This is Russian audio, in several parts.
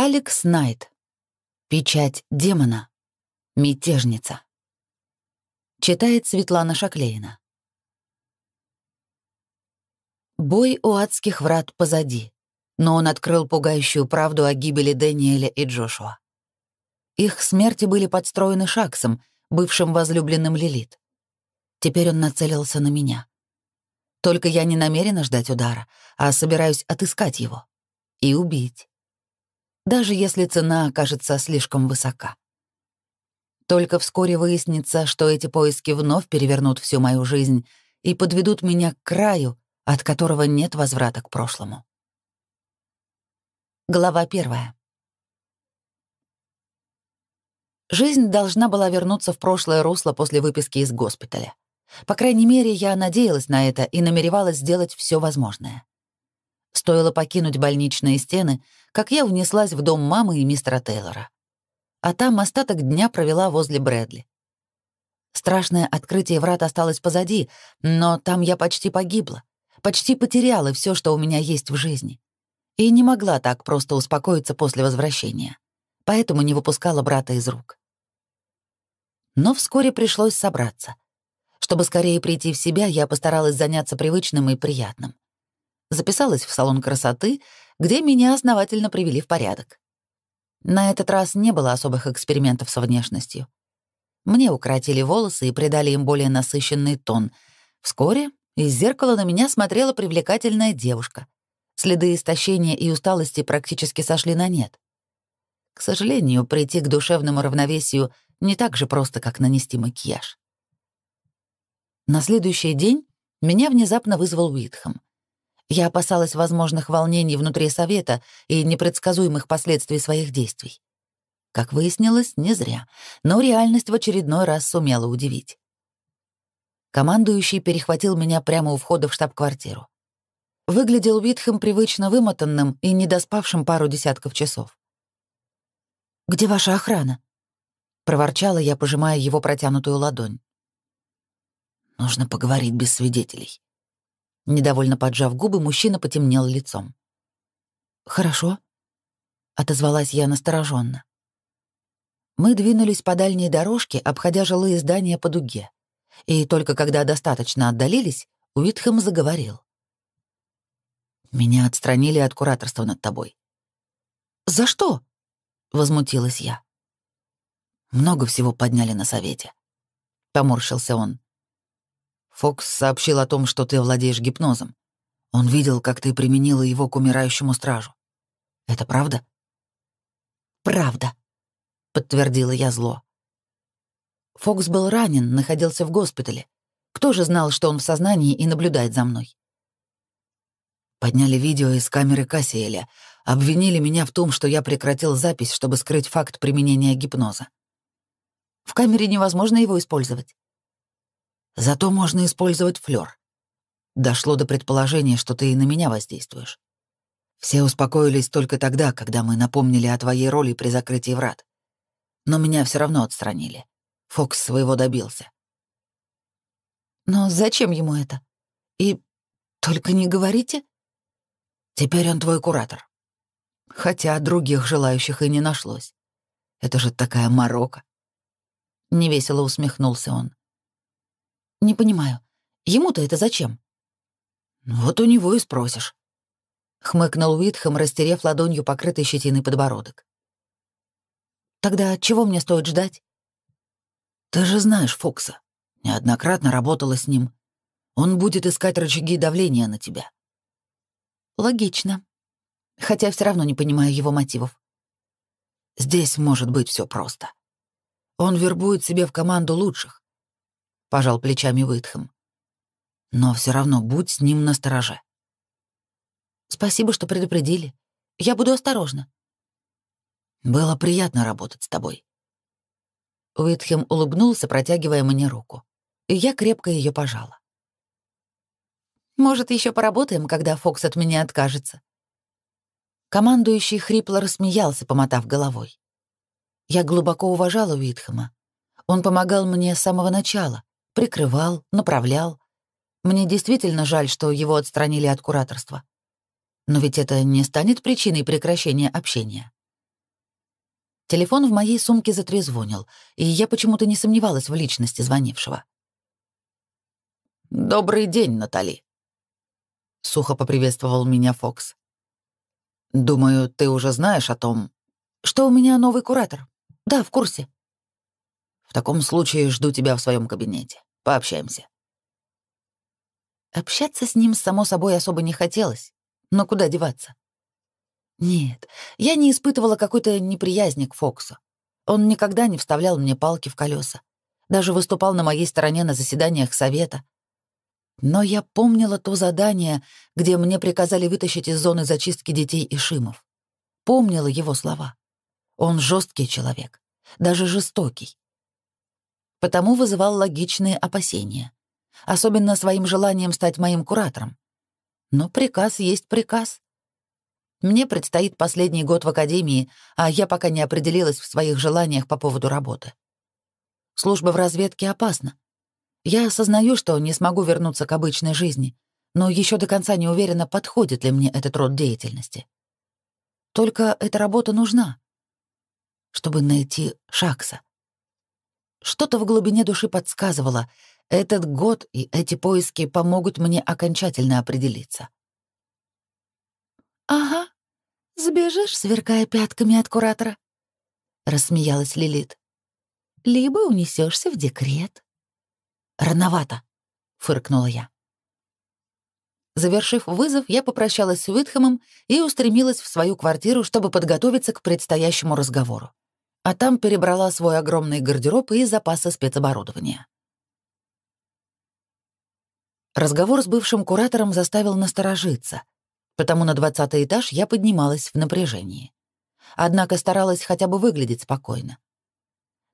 Алекс Найт. Печать демона. Мятежница. Читает Светлана Шаклеина. Бой у адских врат позади, но он открыл пугающую правду о гибели Дэниеля и Джошуа. Их смерти были подстроены Шаксом, бывшим возлюбленным Лилит. Теперь он нацелился на меня. Только я не намерена ждать удара, а собираюсь отыскать его и убить даже если цена окажется слишком высока. Только вскоре выяснится, что эти поиски вновь перевернут всю мою жизнь и подведут меня к краю, от которого нет возврата к прошлому. Глава первая. Жизнь должна была вернуться в прошлое русло после выписки из госпиталя. По крайней мере, я надеялась на это и намеревалась сделать все возможное. Стоило покинуть больничные стены, как я унеслась в дом мамы и мистера Тейлора. А там остаток дня провела возле Брэдли. Страшное открытие врат осталось позади, но там я почти погибла, почти потеряла все, что у меня есть в жизни. И не могла так просто успокоиться после возвращения. Поэтому не выпускала брата из рук. Но вскоре пришлось собраться. Чтобы скорее прийти в себя, я постаралась заняться привычным и приятным — записалась в салон красоты, где меня основательно привели в порядок. На этот раз не было особых экспериментов со внешностью. Мне укоротили волосы и придали им более насыщенный тон. Вскоре из зеркала на меня смотрела привлекательная девушка. Следы истощения и усталости практически сошли на нет. К сожалению, прийти к душевному равновесию не так же просто, как нанести макияж. На следующий день меня внезапно вызвал Уитхэм. Я опасалась возможных волнений внутри совета и непредсказуемых последствий своих действий. Как выяснилось, не зря, но реальность в очередной раз сумела удивить. Командующий перехватил меня прямо у входа в штаб-квартиру. Выглядел Витхем привычно вымотанным и недоспавшим пару десятков часов. «Где ваша охрана?» — проворчала я, пожимая его протянутую ладонь. «Нужно поговорить без свидетелей», Недовольно поджав губы, мужчина потемнел лицом. «Хорошо», — отозвалась я настороженно. Мы двинулись по дальней дорожке, обходя жилые здания по дуге. И только когда достаточно отдалились, Уитхэм заговорил. «Меня отстранили от кураторства над тобой». «За что?» — возмутилась я. «Много всего подняли на совете», — поморщился он. Фокс сообщил о том, что ты владеешь гипнозом. Он видел, как ты применила его к умирающему стражу. Это правда? Правда, подтвердила я зло. Фокс был ранен, находился в госпитале. Кто же знал, что он в сознании и наблюдает за мной? Подняли видео из камеры Кассиэля, обвинили меня в том, что я прекратил запись, чтобы скрыть факт применения гипноза. В камере невозможно его использовать. Зато можно использовать флёр. Дошло до предположения, что ты и на меня воздействуешь. Все успокоились только тогда, когда мы напомнили о твоей роли при закрытии врат. Но меня все равно отстранили. Фокс своего добился. Но зачем ему это? И только не говорите. Теперь он твой куратор. Хотя других желающих и не нашлось. Это же такая морока. Невесело усмехнулся он. «Не понимаю, ему-то это зачем?» «Вот у него и спросишь», — хмыкнул Уитхэм, растерев ладонью покрытый щетиной подбородок. «Тогда чего мне стоит ждать?» «Ты же знаешь Фокса. Неоднократно работала с ним. Он будет искать рычаги давления на тебя». «Логично. Хотя все равно не понимаю его мотивов». «Здесь может быть все просто. Он вербует себе в команду лучших — пожал плечами Вытхам. «Но все равно будь с ним настороже». «Спасибо, что предупредили. Я буду осторожна». «Было приятно работать с тобой». Уитхем улыбнулся, протягивая мне руку. И я крепко ее пожала. «Может, еще поработаем, когда Фокс от меня откажется?» Командующий хрипло рассмеялся, помотав головой. Я глубоко уважала Уитхема. Он помогал мне с самого начала, прикрывал, направлял. Мне действительно жаль, что его отстранили от кураторства. Но ведь это не станет причиной прекращения общения. Телефон в моей сумке затрезвонил, и я почему-то не сомневалась в личности звонившего. «Добрый день, Натали», — сухо поприветствовал меня Фокс. «Думаю, ты уже знаешь о том, что у меня новый куратор. Да, в курсе. В таком случае жду тебя в своем кабинете. Пообщаемся». Общаться с ним, само собой, особо не хотелось. Но куда деваться? Нет, я не испытывала какой-то неприязни к Фоксу. Он никогда не вставлял мне палки в колеса. Даже выступал на моей стороне на заседаниях совета. Но я помнила то задание, где мне приказали вытащить из зоны зачистки детей и шимов. Помнила его слова. Он жесткий человек, даже жестокий потому вызывал логичные опасения, особенно своим желанием стать моим куратором. Но приказ есть приказ. Мне предстоит последний год в академии, а я пока не определилась в своих желаниях по поводу работы. Служба в разведке опасна. Я осознаю, что не смогу вернуться к обычной жизни, но еще до конца не уверена, подходит ли мне этот род деятельности. Только эта работа нужна, чтобы найти Шакса. Что-то в глубине души подсказывало, этот год и эти поиски помогут мне окончательно определиться. «Ага, сбежишь, сверкая пятками от куратора», — рассмеялась Лилит. «Либо унесешься в декрет». «Рановато», — фыркнула я. Завершив вызов, я попрощалась с Уитхэмом и устремилась в свою квартиру, чтобы подготовиться к предстоящему разговору а там перебрала свой огромный гардероб и запасы спецоборудования. Разговор с бывшим куратором заставил насторожиться, потому на двадцатый этаж я поднималась в напряжении. Однако старалась хотя бы выглядеть спокойно.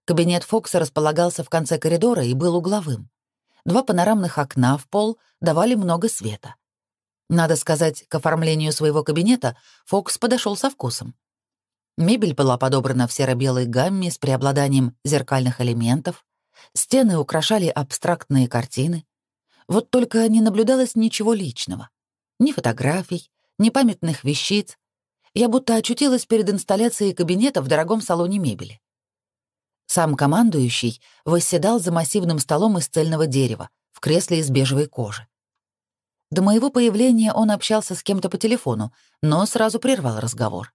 Кабинет Фокса располагался в конце коридора и был угловым. Два панорамных окна в пол давали много света. Надо сказать, к оформлению своего кабинета Фокс подошел со вкусом. Мебель была подобрана в серо-белой гамме с преобладанием зеркальных элементов, стены украшали абстрактные картины. Вот только не наблюдалось ничего личного. Ни фотографий, ни памятных вещиц. Я будто очутилась перед инсталляцией кабинета в дорогом салоне мебели. Сам командующий восседал за массивным столом из цельного дерева, в кресле из бежевой кожи. До моего появления он общался с кем-то по телефону, но сразу прервал разговор.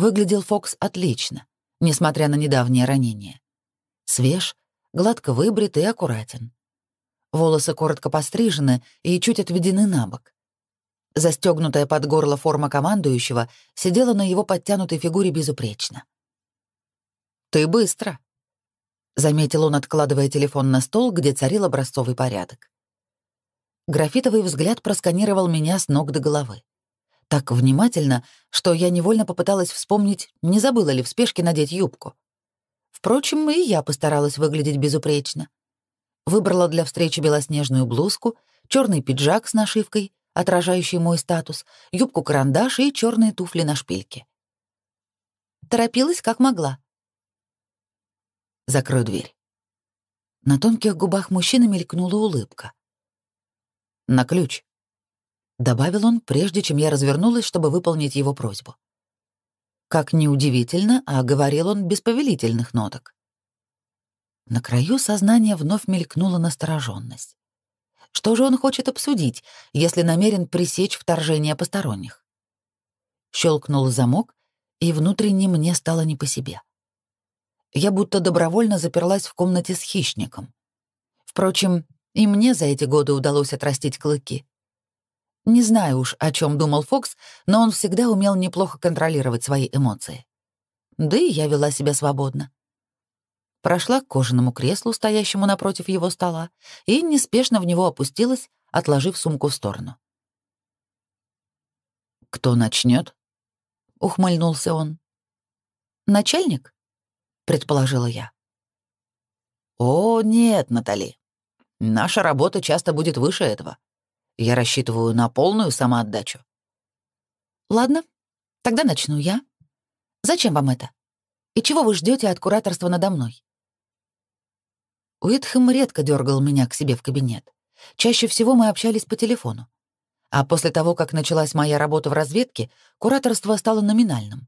Выглядел Фокс отлично, несмотря на недавнее ранение. Свеж, гладко выбрит и аккуратен. Волосы коротко пострижены и чуть отведены на бок. Застегнутая под горло форма командующего сидела на его подтянутой фигуре безупречно. «Ты быстро», — заметил он, откладывая телефон на стол, где царил образцовый порядок. Графитовый взгляд просканировал меня с ног до головы так внимательно, что я невольно попыталась вспомнить, не забыла ли в спешке надеть юбку. Впрочем, и я постаралась выглядеть безупречно. Выбрала для встречи белоснежную блузку, черный пиджак с нашивкой, отражающий мой статус, юбку-карандаш и черные туфли на шпильке. Торопилась как могла. Закрою дверь. На тонких губах мужчины мелькнула улыбка. На ключ добавил он, прежде чем я развернулась, чтобы выполнить его просьбу. Как неудивительно, а говорил он без повелительных ноток. На краю сознания вновь мелькнула настороженность. Что же он хочет обсудить, если намерен пресечь вторжение посторонних? Щелкнул замок, и внутренне мне стало не по себе. Я будто добровольно заперлась в комнате с хищником. Впрочем, и мне за эти годы удалось отрастить клыки — не знаю уж, о чем думал Фокс, но он всегда умел неплохо контролировать свои эмоции. Да и я вела себя свободно. Прошла к кожаному креслу, стоящему напротив его стола, и неспешно в него опустилась, отложив сумку в сторону. «Кто начнет? ухмыльнулся он. «Начальник?» — предположила я. «О, нет, Натали. Наша работа часто будет выше этого. Я рассчитываю на полную самоотдачу. Ладно, тогда начну я. Зачем вам это? И чего вы ждете от кураторства надо мной? Уитхэм редко дергал меня к себе в кабинет. Чаще всего мы общались по телефону. А после того, как началась моя работа в разведке, кураторство стало номинальным.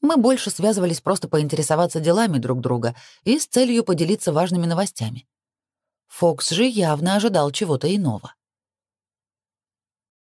Мы больше связывались просто поинтересоваться делами друг друга и с целью поделиться важными новостями. Фокс же явно ожидал чего-то иного.